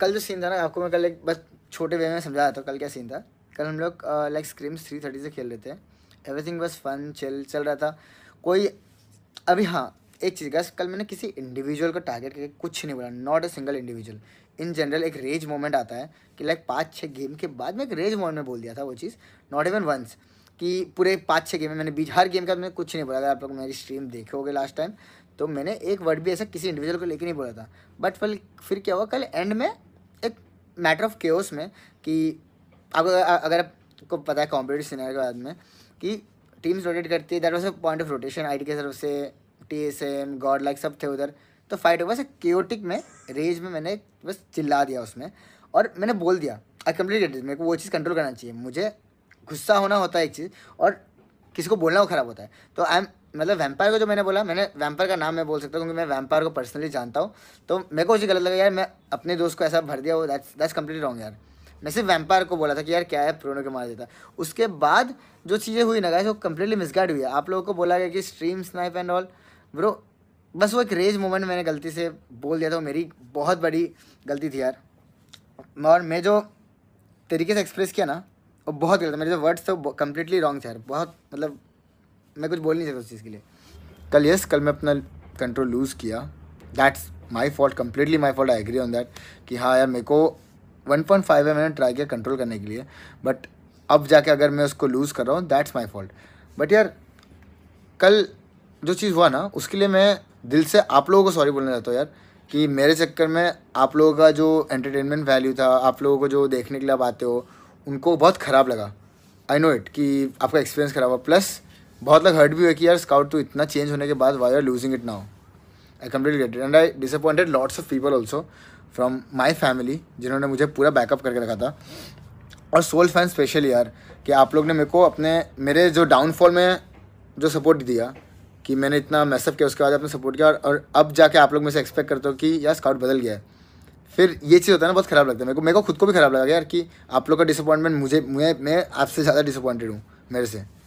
कल जो सीन था ना आपको मैं कल एक बस छोटे वे में समझाया था कल क्या सीन था कल हम लोग लाइक स्क्रीम्स थ्री थर्टी से खेल रहे थे एवरीथिंग बस फन चल चल रहा था कोई अभी हाँ एक चीज़ का कल मैंने किसी इंडिविजुअल को टारगेट करके कुछ नहीं बोला not a single individual in general एक रेज मोमेंट आता है कि लाइक पाँच छः गेम के बाद मैं एक रेज मोमेंट में बोल दिया था वो चीज़ नॉट इवन वंस कि पूरे पाँच छः गेम में मैंने बीच हर गेम का मैंने कुछ नहीं बोला अगर आप लोग मेरी स्ट्रीम देखे हो लास्ट टाइम तो मैंने एक वर्ड भी ऐसा किसी इंडिविजुअल को लेके नहीं बोला था बट फिर फिर क्या हुआ कल एंड में मैटर ऑफ केओस में कि अब अगर आपको पता है कॉम्पिटेटिव सीनियर के बाद में कि टीम्स रोटेट करती है that was a point of rotation I T के तरफ से T S M god like सब थे उधर तो फाइट हुआ बस केओटिक में रेज में मैंने बस चिल्ला दिया उसमें और मैंने बोल दिया आई कम्प्लीट मेरे को वो चीज़ कंट्रोल करना चाहिए मुझे गुस्सा होना होता है एक चीज़ और किसी को बोलना वो खराब होता है तो आई एम मतलब वैम्पायर को जो मैंने बोला मैंने वैम्पायर का नाम मैं बोल सकता हूँ क्योंकि मैं वैम्पायर को पर्सनली जानता हूँ तो मेरे को उसी गलत लगा यार मैं अपने दोस्त को ऐसा भर दिया वो दैट्स दैट्स कम्प्लीट रॉन्ग यार मैं सिर्फ वैम्पायर को बोला था कि यार क्या है प्रोनो के मार देता उसके बाद जो चीज़ें हुई ना गाइस वो कम्प्लीटली मिसगाइड हुई है आप लोगों को बोला गया कि stream snipe and all bro बस वो एक रेज मोमेंट मैंने गलती से बोल दिया था मेरी बहुत बड़ी गलती थी यार और मैं जो तरीके से एक्सप्रेस किया ना और बहुत गलत मेरे जो वर्ड्स तो कम्प्लीटली रॉन्ग थे यार बहुत मतलब मैं कुछ बोल नहीं सकता उस चीज़ के लिए कल यस कल मैं अपना कंट्रोल लूज़ किया that's my fault completely my fault I agree on that कि हाँ यार मेरे को वन पॉइंट फाइव है मैंने ट्राई किया कंट्रोल करने के लिए बट अब जाके अगर मैं उसको लूज़ कर रहा हूँ दैट्स माई फॉल्ट बट यार कल जो चीज़ हुआ ना उसके लिए मैं दिल से आप लोगों को सॉरी बोलना चाहता हूँ यार कि मेरे चक्कर में आप लोगों का जो एंटरटेनमेंट वैल्यू था आप लोगों को जो देखने के लिए आप आते हो उनको बहुत ख़राब लगा आई नो इट कि आपका एक्सपीरियंस ख़राब हुआ प्लस बहुत लग हर्ट भी हुआ कि यार स्काउट तो इतना चेंज होने के बाद why are losing it now I complete get and I disappointed lots of people also from my family जिन्होंने मुझे पूरा बैकअप करके रखा था और सोल फैन स्पेशल यार कि आप लोग ने मेरे को अपने मेरे जो डाउनफॉल में जो सपोर्ट दिया कि मैंने इतना मैसअप किया उसके बाद आपने सपोर्ट किया और, और अब जाके आप लोग मेरे से एक्सपेक्ट करते हो कि यार स्काउट बदल गया है फिर ये चीज़ होता है ना बहुत ख़राब लगता है मेरे को मेरे को खुद को भी ख़राब लगा यार कि आप लोग का डिसअपॉइंटमेंट मुझे मैं मैं आपसे ज़्यादा डिसअपॉइंटेड हूँ मेरे से